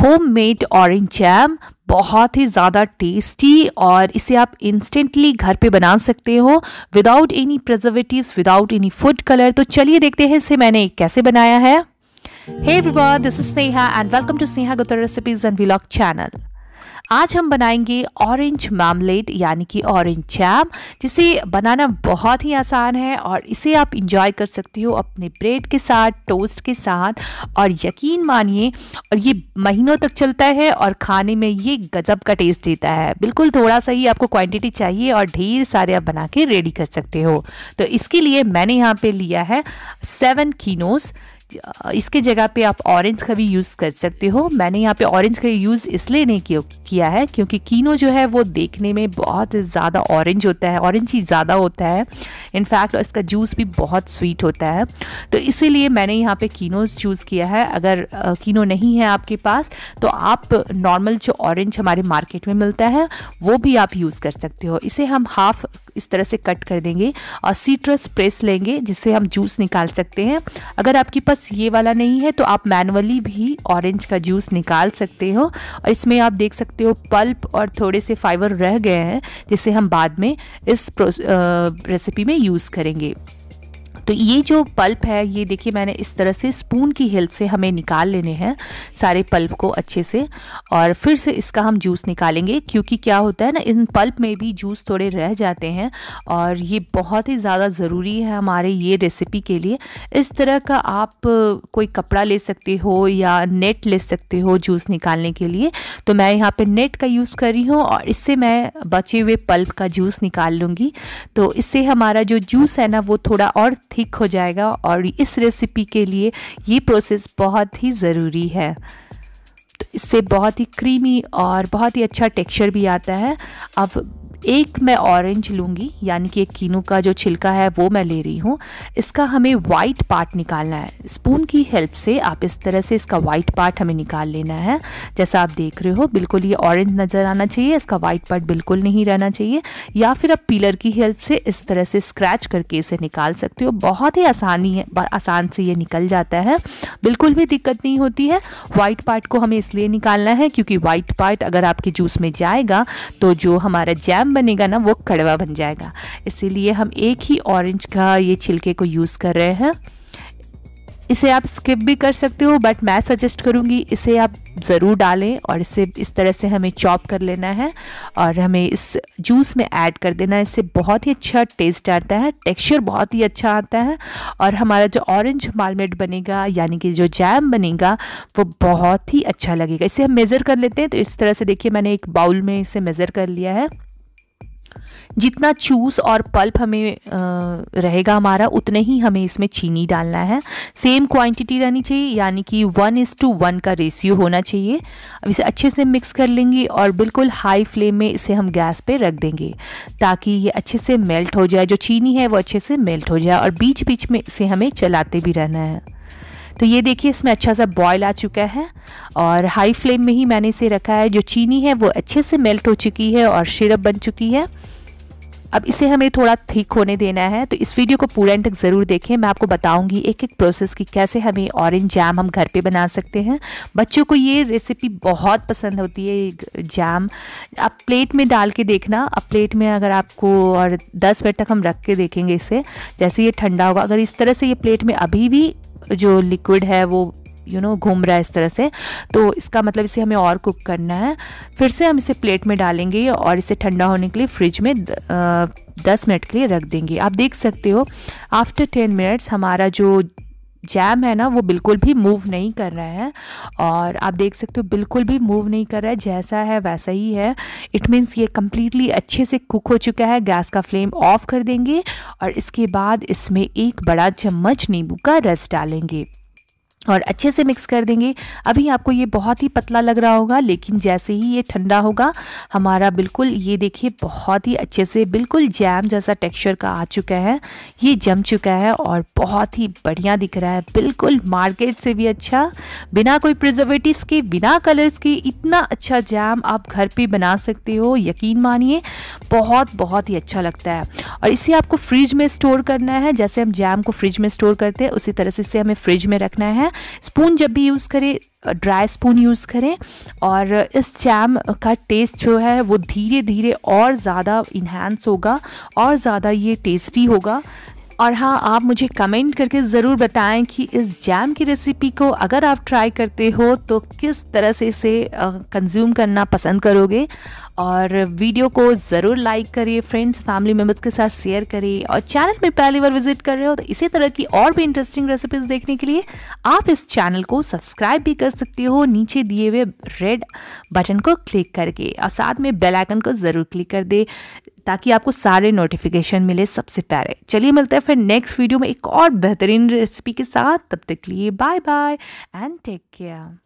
Homemade orange jam बहुत ही ज़्यादा tasty और इसे आप इंस्टेंटली घर पे बना सकते हो without any preservative without any food colour तो चलिए देखते हैं इसे मैंने कैसे बनाया है Hey everyone, this is Sneha and welcome to Sneha Gupta Recipes and Vlog channel. आज हम बनाएंगे ऑरेंज मामलेट यानी कि ऑरेंज जैम जिसे बनाना बहुत ही आसान है और इसे आप इंजॉय कर सकते हो अपने ब्रेड के साथ टोस्ट के साथ और यकीन मानिए और ये महीनों तक चलता है और खाने में ये गजब का टेस्ट देता है बिल्कुल थोड़ा सा ही आपको क्वांटिटी चाहिए और ढेर सारे आप बना के रेडी कर सकते हो तो इसके लिए मैंने यहाँ पे लिया है सेवन कीनोस इसके जगह पे आप ऑरेंज का भी यूज़ कर सकते हो मैंने यहाँ पे ऑरेंज का यूज़ इसलिए नहीं किया है क्योंकि कीनो जो है वो देखने में बहुत ज़्यादा ऑरेंज होता है ऑरेंज ही ज़्यादा होता है इनफैक्ट इसका जूस भी बहुत स्वीट होता है तो इसीलिए मैंने यहाँ पे कीनो चूज़ किया है अगर कीनो नहीं है आपके पास तो आप नॉर्मल जो ऑरेंज हमारे मार्केट में मिलता है वो भी आप यूज़ कर सकते हो इसे हम हाफ इस तरह से कट कर देंगे और सीट्रस प्रेस लेंगे जिससे हम जूस निकाल सकते हैं अगर आपके पास ये वाला नहीं है तो आप मैनुअली भी ऑरेंज का जूस निकाल सकते हो और इसमें आप देख सकते हो पल्प और थोड़े से फाइबर रह गए हैं जिसे हम बाद में इस रेसिपी में यूज़ करेंगे तो ये जो पल्प है ये देखिए मैंने इस तरह से स्पून की हेल्प से हमें निकाल लेने हैं सारे पल्प को अच्छे से और फिर से इसका हम जूस निकालेंगे क्योंकि क्या होता है ना इन पल्प में भी जूस थोड़े रह जाते हैं और ये बहुत ही ज़्यादा ज़रूरी है हमारे ये रेसिपी के लिए इस तरह का आप कोई कपड़ा ले सकते हो या नेट ले सकते हो जूस निकालने के लिए तो मैं यहाँ पर नेट का यूज़ कर रही हूँ और इससे मैं बचे हुए पल्प का जूस निकाल लूँगी तो इससे हमारा जो जूस है ना वो थोड़ा और ठीक हो जाएगा और इस रेसिपी के लिए ये प्रोसेस बहुत ही ज़रूरी है तो इससे बहुत ही क्रीमी और बहुत ही अच्छा टेक्सचर भी आता है अब एक मैं ऑरेंज लूँगी यानी कि एक कीनू का जो छिलका है वो मैं ले रही हूँ इसका हमें वाइट पार्ट निकालना है स्पून की हेल्प से आप इस तरह से इसका वाइट पार्ट हमें निकाल लेना है जैसा आप देख रहे हो बिल्कुल ये ऑरेंज नज़र आना चाहिए इसका वाइट पार्ट बिल्कुल नहीं रहना चाहिए या फिर आप पीलर की हेल्प से इस तरह से स्क्रैच करके इसे निकाल सकते हो बहुत ही आसानी है आसान से ये निकल जाता है बिल्कुल भी दिक्कत नहीं होती है वाइट पार्ट को हमें इसलिए निकालना है क्योंकि वाइट पार्ट अगर आपके जूस में जाएगा तो जो हमारा जैम बनेगा ना वो कड़वा बन जाएगा इसीलिए हम एक ही ऑरेंज का ये छिलके को यूज़ कर रहे हैं इसे आप स्किप भी कर सकते हो बट मैं सजेस्ट करूँगी इसे आप ज़रूर डालें और इसे इस तरह से हमें चॉप कर लेना है और हमें इस जूस में ऐड कर देना है इससे बहुत ही अच्छा टेस्ट आता है टेक्सचर बहुत ही अच्छा आता है और हमारा जो ऑरेंज मालमेट बनेगा यानी कि जो जैम बनेगा वो बहुत ही अच्छा लगेगा इसे हम मेज़र कर लेते हैं तो इस तरह से देखिए मैंने एक बाउल में इसे मेज़र कर लिया है जितना चूस और पल्प हमें रहेगा हमारा उतने ही हमें इसमें चीनी डालना है सेम क्वांटिटी रहनी चाहिए यानी कि वन इज़ टू वन का रेशियो होना चाहिए अब इसे अच्छे से मिक्स कर लेंगे और बिल्कुल हाई फ्लेम में इसे हम गैस पे रख देंगे ताकि ये अच्छे से मेल्ट हो जाए जो चीनी है वो अच्छे से मेल्ट हो जाए और बीच बीच में इसे हमें चलाते भी रहना है तो ये देखिए इसमें अच्छा सा बॉयल आ चुका है और हाई फ्लेम में ही मैंने इसे रखा है जो चीनी है वो अच्छे से मेल्ट हो चुकी है और शिरप बन चुकी है अब इसे हमें थोड़ा ठीक होने देना है तो इस वीडियो को पूरा तक ज़रूर देखें मैं आपको बताऊंगी एक एक प्रोसेस की कैसे हमें ऑरेंज जैम हम घर पे बना सकते हैं बच्चों को ये रेसिपी बहुत पसंद होती है जैम आप प्लेट में डाल के देखना अब प्लेट में अगर आपको और दस मिनट तक हम रख के देखेंगे इसे जैसे ये ठंडा होगा अगर इस तरह से ये प्लेट में अभी भी जो लिक्विड है वो यू नो घूम रहा है इस तरह से तो इसका मतलब इसे हमें और कुक करना है फिर से हम इसे प्लेट में डालेंगे और इसे ठंडा होने के लिए फ्रिज में दस मिनट के लिए रख देंगे आप देख सकते हो आफ्टर टेन मिनट्स हमारा जो जैम है ना वो बिल्कुल भी मूव नहीं कर रहा है और आप देख सकते हो बिल्कुल भी मूव नहीं कर रहा है जैसा है वैसा ही है इट मीन्स ये कम्प्लीटली अच्छे से कुक हो चुका है गैस का फ्लेम ऑफ कर देंगे और इसके बाद इसमें एक बड़ा चम्मच नींबू का रस डालेंगे और अच्छे से मिक्स कर देंगे अभी आपको ये बहुत ही पतला लग रहा होगा लेकिन जैसे ही ये ठंडा होगा हमारा बिल्कुल ये देखिए बहुत ही अच्छे से बिल्कुल जैम जैसा टेक्सचर का आ चुका है ये जम चुका है और बहुत ही बढ़िया दिख रहा है बिल्कुल मार्केट से भी अच्छा बिना कोई प्रिजर्वेटिव्स के बिना कलर्स के इतना अच्छा जैम आप घर पर बना सकते हो यकीन मानिए बहुत बहुत ही अच्छा लगता है और इसे आपको फ्रिज में स्टोर करना है जैसे हम जैम को फ्रिज में स्टोर करते हैं उसी तरह से इसे हमें फ्रिज में रखना है स्पून जब भी यूज़ करें ड्राई स्पून यूज़ करें और इस जैम का टेस्ट जो है वो धीरे धीरे और ज़्यादा इन्हेंस होगा और ज़्यादा ये टेस्टी होगा और हाँ आप मुझे कमेंट करके ज़रूर बताएं कि इस जैम की रेसिपी को अगर आप ट्राई करते हो तो किस तरह से इसे कंज्यूम करना पसंद करोगे और वीडियो को ज़रूर लाइक करिए फ्रेंड्स फैमिली मेम्बर्स के साथ शेयर करिए और चैनल में पहली बार विजिट कर रहे हो तो इसी तरह की और भी इंटरेस्टिंग रेसिपीज़ देखने के लिए आप इस चैनल को सब्सक्राइब भी कर सकते हो नीचे दिए हुए रेड बटन को क्लिक करके और साथ में बेलाइकन को ज़रूर क्लिक कर दे ताकि आपको सारे नोटिफिकेशन मिले सबसे पहले चलिए मिलते हैं फिर नेक्स्ट वीडियो में एक और बेहतरीन रेसिपी के साथ तब तक लिए bye bye and take care